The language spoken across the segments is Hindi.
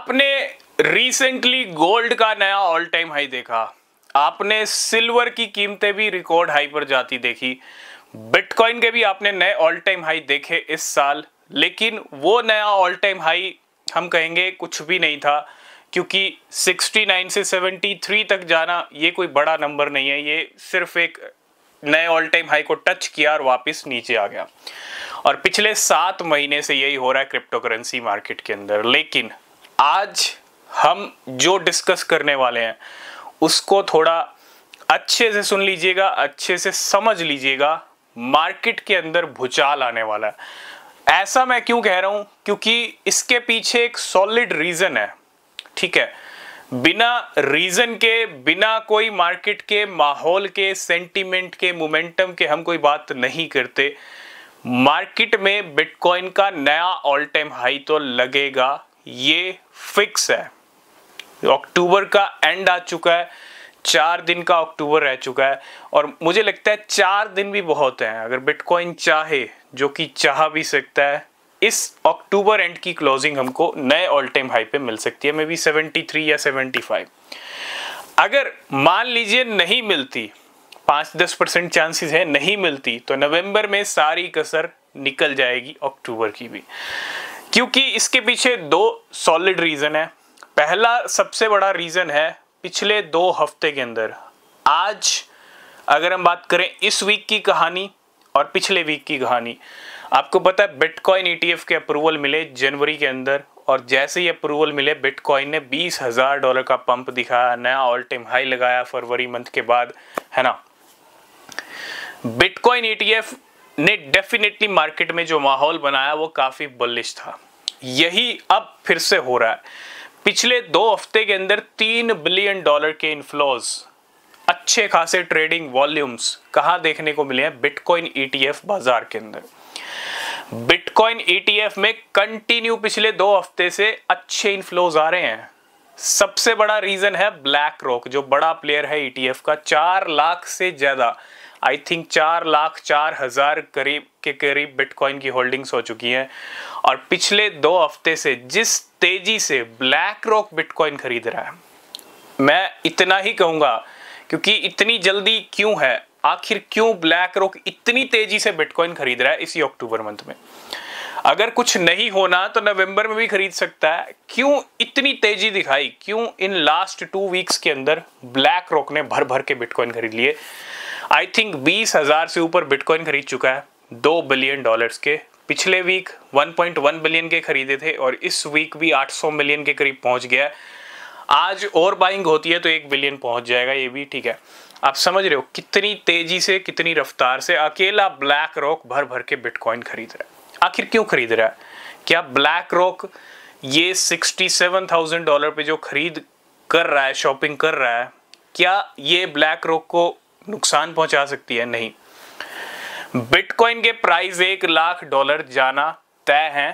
आपने रिसेंटली गोल्ड का नया ऑल टाइम हाई देखा आपने सिल्वर की कीमतें भी रिकॉर्ड हाई पर जाती देखी बिटकॉइन के भी आपने नए ऑल टाइम हाई देखे इस साल लेकिन वो नया ऑल टाइम हाई हम कहेंगे कुछ भी नहीं था क्योंकि 69 से 73 तक जाना ये कोई बड़ा नंबर नहीं है ये सिर्फ एक नए ऑल टाइम हाई को टच किया और वापस नीचे आ गया और पिछले सात महीने से यही हो रहा है क्रिप्टो करेंसी मार्केट के अंदर लेकिन आज हम जो डिस्कस करने वाले हैं उसको थोड़ा अच्छे से सुन लीजिएगा अच्छे से समझ लीजिएगा मार्केट के अंदर भूचाल आने वाला है ऐसा मैं क्यों कह रहा हूं क्योंकि इसके पीछे एक सॉलिड रीजन है ठीक है बिना रीजन के बिना कोई मार्केट के माहौल के सेंटीमेंट के मोमेंटम के हम कोई बात नहीं करते मार्केट में बिटकॉइन का नया ऑल टाइम हाई तो लगेगा ये फिक्स है अक्टूबर का एंड आ चुका है चार दिन का अक्टूबर रह चुका है और मुझे लगता है चार दिन भी बहुत हैं अगर बिटकॉइन चाहे जो कि चाह भी सकता है इस अक्टूबर एंड की क्लोजिंग हमको नए ऑल टाइम हाई पे मिल सकती है मे बी सेवेंटी थ्री या सेवेंटी फाइव अगर मान लीजिए नहीं मिलती पाँच दस परसेंट चांसेस है नहीं मिलती तो नवंबर में सारी कसर निकल जाएगी अक्टूबर की भी क्योंकि इसके पीछे दो सॉलिड रीज़न है पहला सबसे बड़ा रीज़न है पिछले दो हफ्ते के अंदर आज अगर हम बात करें इस वीक की कहानी और पिछले वीक की कहानी आपको पता है बिटकॉइन ईटीएफ e के अप्रूवल मिले जनवरी के अंदर और जैसे ही अप्रूवल मिले बिटकॉइन ने बीस हज़ार डॉलर का पंप दिखाया नया ऑल टाइम हाई लगाया फरवरी मंथ के बाद है ना बिटकॉइन ईटीएफ e ने डेफिनेटली मार्केट में जो माहौल बनाया वो काफ़ी बलिश था यही अब फिर से हो रहा है पिछले दो हफ्ते के अंदर तीन बिलियन डॉलर के इनफ्लोज अच्छे खासे ट्रेडिंग वॉल्यूम्स कहा देखने को मिले हैं बिटकॉइन ईटीएफ e बाजार के अंदर बिटकॉइन ईटीएफ e में कंटिन्यू पिछले दो हफ्ते से अच्छे इनफ्लोज आ रहे हैं सबसे बड़ा रीजन है ब्लैक रॉक जो बड़ा प्लेयर है ईटीएफ e का चार लाख से ज्यादा आई थिंक चार लाख चार हज़ार करीब के करीब बिटकॉइन की होल्डिंग्स हो चुकी हैं और पिछले दो हफ्ते से जिस तेज़ी से ब्लैक रॉक बिटकॉइन खरीद रहा है मैं इतना ही कहूंगा क्योंकि इतनी जल्दी क्यों है आखिर क्यों ब्लैक रॉक इतनी तेज़ी से बिटकॉइन खरीद रहा है इसी अक्टूबर मंथ में अगर कुछ नहीं होना तो नवंबर में भी खरीद सकता है क्यों इतनी तेजी दिखाई क्यों इन लास्ट टू वीक्स के अंदर ब्लैक रॉक ने भर भर के बिटकॉइन खरीद लिए आई थिंक बीस हज़ार से ऊपर बिटकॉइन खरीद चुका है दो बिलियन डॉलर्स के पिछले वीक 1.1 बिलियन के खरीदे थे और इस वीक भी 800 मिलियन के करीब पहुंच गया है आज और बाइंग होती है तो एक बिलियन पहुंच जाएगा ये भी ठीक है आप समझ रहे हो कितनी तेजी से कितनी रफ्तार से अकेला ब्लैक रॉक भर भर के बिटकॉइन खरीद रहा है आखिर क्यों खरीद रहा है क्या ब्लैक रॉक ये 67,000 डॉलर पे जो खरीद कर रहा है शॉपिंग कर रहा है क्या ये ब्लैक रॉक को नुकसान पहुंचा सकती है नहीं बिटकॉइन के प्राइस एक लाख डॉलर जाना तय है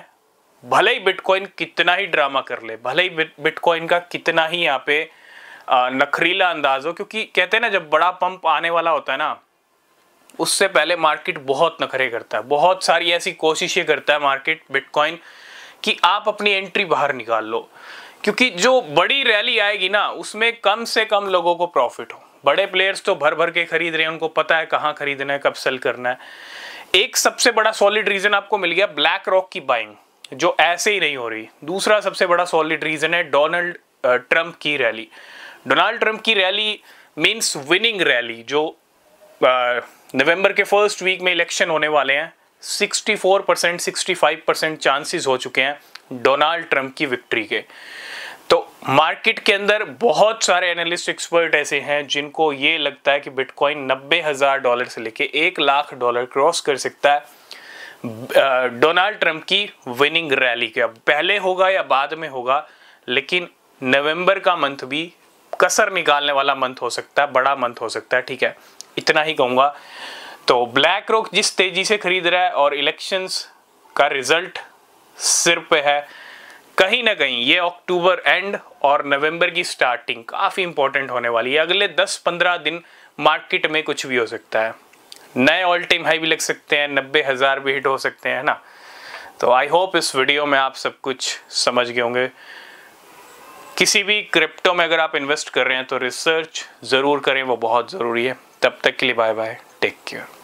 भले ही बिटकॉइन कितना ही ड्रामा कर ले भले ही बिटकॉइन का कितना ही यहाँ पे नखरीला अंदाज हो क्योंकि कहते हैं ना जब बड़ा पंप आने वाला होता है ना उससे पहले मार्केट बहुत नखरे करता है बहुत सारी ऐसी कोशिशें करता है मार्केट बिटकॉइन कि आप अपनी एंट्री बाहर निकाल लो क्योंकि जो बड़ी रैली आएगी ना उसमें कम से कम लोगों को प्रॉफिट हो बड़े प्लेयर्स तो भर भर के खरीद रहे हैं उनको पता है कहाँ खरीदना है कब सेल करना है एक सबसे बड़ा सॉलिड रीजन आपको मिल गया ब्लैक रॉक की बाइंग जो ऐसे ही नहीं हो रही दूसरा सबसे बड़ा सॉलिड रीजन है डोनाल्ड ट्रंप की रैली डोनाल्ड ट्रंप की रैली मीन्स विनिंग रैली जो नवंबर के फर्स्ट वीक में इलेक्शन होने वाले हैं 64 परसेंट सिक्सटी चांसेस हो चुके हैं डोनाल्ड ट्रंप की विक्ट्री के मार्केट के अंदर बहुत सारे एनालिस्ट एक्सपर्ट ऐसे हैं जिनको ये लगता है कि बिटकॉइन नब्बे हज़ार डॉलर से लेके एक लाख डॉलर क्रॉस कर सकता है डोनाल्ड ट्रंप की विनिंग रैली के अब पहले होगा या बाद में होगा लेकिन नवंबर का मंथ भी कसर निकालने वाला मंथ हो सकता है बड़ा मंथ हो सकता है ठीक है इतना ही कहूँगा तो ब्लैक रॉक जिस तेज़ी से खरीद रहा है और इलेक्शंस का रिजल्ट सिर पे है कहीं ना कहीं ये अक्टूबर एंड और नवंबर की स्टार्टिंग काफ़ी इंपॉर्टेंट होने वाली है अगले 10-15 दिन मार्केट में कुछ भी हो सकता है नए ऑल टाइम हाई भी लग सकते हैं नब्बे हज़ार भी हिट हो सकते हैं ना तो आई होप इस वीडियो में आप सब कुछ समझ गए होंगे किसी भी क्रिप्टो में अगर आप इन्वेस्ट कर रहे हैं तो रिसर्च ज़रूर करें वो बहुत ज़रूरी है तब तक के लिए बाय बाय टेक केयर